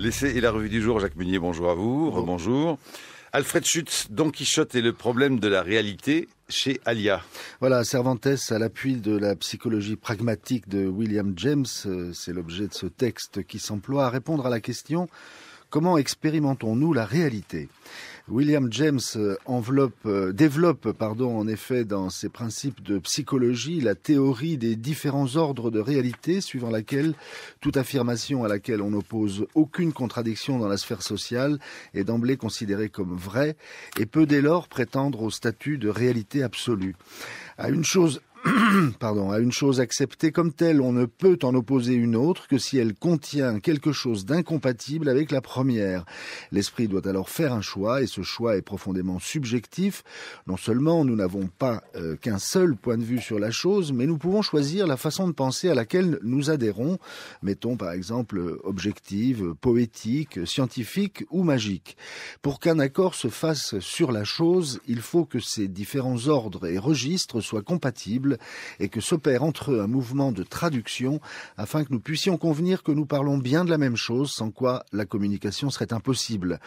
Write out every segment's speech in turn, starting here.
L'essai et la revue du jour, Jacques Meunier, bonjour à vous, bonjour. Alfred Schutz, Don Quichotte et le problème de la réalité chez Alia. Voilà, Cervantes, à l'appui de la psychologie pragmatique de William James, euh, c'est l'objet de ce texte qui s'emploie à répondre à la question Comment expérimentons-nous la réalité William James euh, euh, développe pardon, en effet dans ses principes de psychologie la théorie des différents ordres de réalité suivant laquelle toute affirmation à laquelle on n'oppose aucune contradiction dans la sphère sociale est d'emblée considérée comme vraie et peut dès lors prétendre au statut de réalité absolue. À une chose pardon, à une chose acceptée comme telle, on ne peut en opposer une autre que si elle contient quelque chose d'incompatible avec la première. L'esprit doit alors faire un choix et ce choix est profondément subjectif. Non seulement nous n'avons pas euh, qu'un seul point de vue sur la chose, mais nous pouvons choisir la façon de penser à laquelle nous adhérons, mettons par exemple objective, poétique, scientifique ou magique. Pour qu'un accord se fasse sur la chose, il faut que ces différents ordres et registres soient compatibles et que s'opère entre eux un mouvement de traduction afin que nous puissions convenir que nous parlons bien de la même chose, sans quoi la communication serait impossible.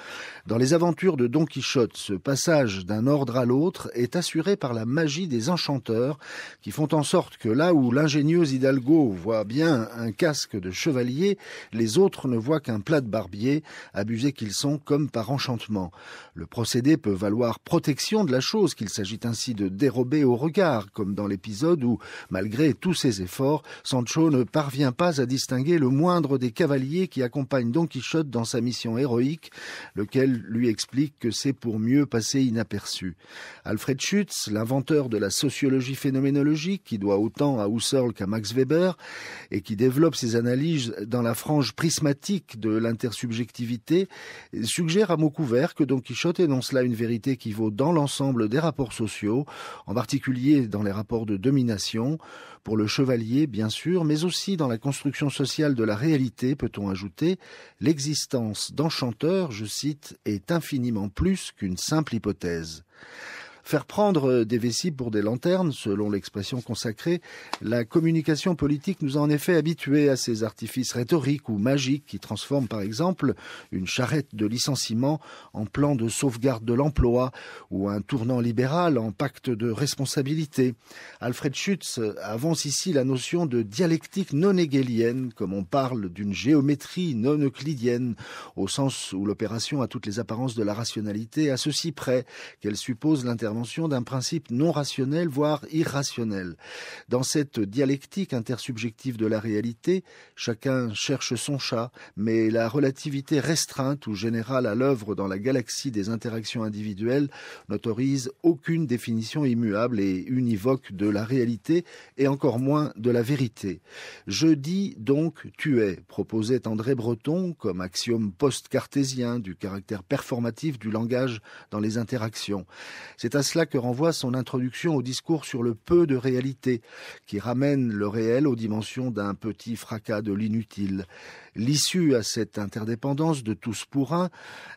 Dans les aventures de Don Quichotte, ce passage d'un ordre à l'autre est assuré par la magie des enchanteurs qui font en sorte que là où l'ingénieux Hidalgo voit bien un casque de chevalier, les autres ne voient qu'un plat de barbier, abusés qu'ils sont comme par enchantement. Le procédé peut valoir protection de la chose qu'il s'agit ainsi de dérober au regard, comme dans l'épisode où, malgré tous ses efforts, Sancho ne parvient pas à distinguer le moindre des cavaliers qui accompagnent Don Quichotte dans sa mission héroïque, lequel lui explique que c'est pour mieux passer inaperçu. Alfred Schutz, l'inventeur de la sociologie phénoménologique, qui doit autant à Husserl qu'à Max Weber, et qui développe ses analyses dans la frange prismatique de l'intersubjectivité, suggère à mot couvert que Don Quichotte énonce là une vérité qui vaut dans l'ensemble des rapports sociaux, en particulier dans les rapports de pour le chevalier bien sûr, mais aussi dans la construction sociale de la réalité, peut-on ajouter, l'existence d'enchanteur, je cite, est infiniment plus qu'une simple hypothèse. Faire prendre euh, des vessies pour des lanternes, selon l'expression consacrée, la communication politique nous a en effet habitués à ces artifices rhétoriques ou magiques qui transforment par exemple une charrette de licenciement en plan de sauvegarde de l'emploi ou un tournant libéral en pacte de responsabilité. Alfred Schutz avance ici la notion de dialectique non hegelienne, comme on parle d'une géométrie non euclidienne, au sens où l'opération a toutes les apparences de la rationalité à ceci près qu'elle suppose l'intervention mention d'un principe non rationnel, voire irrationnel. Dans cette dialectique intersubjective de la réalité, chacun cherche son chat, mais la relativité restreinte ou générale à l'œuvre dans la galaxie des interactions individuelles n'autorise aucune définition immuable et univoque de la réalité et encore moins de la vérité. Je dis donc tu es, proposait André Breton comme axiome post-cartésien du caractère performatif du langage dans les interactions. C'est à cela que renvoie son introduction au discours sur le peu de réalité, qui ramène le réel aux dimensions d'un petit fracas de l'inutile. L'issue à cette interdépendance de tous pour un,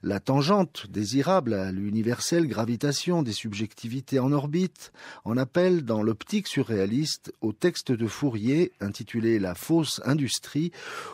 la tangente désirable à l'universelle gravitation des subjectivités en orbite, en appelle dans l'optique surréaliste au texte de Fourier intitulé La fausse industrie,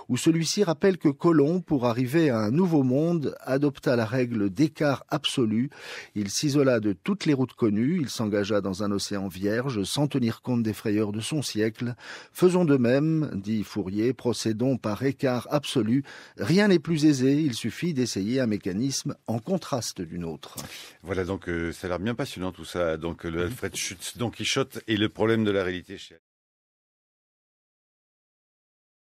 où celui-ci rappelle que Colomb, pour arriver à un nouveau monde, adopta la règle d'écart absolu, il s'isola de toutes les routes il s'engagea dans un océan vierge, sans tenir compte des frayeurs de son siècle. Faisons de même, dit Fourier, procédons par écart absolu. Rien n'est plus aisé, il suffit d'essayer un mécanisme en contraste d'une autre. Voilà donc, euh, ça a l'air bien passionnant tout ça. Donc, le Alfred Schutz, Don Quichotte et le problème de la réalité chez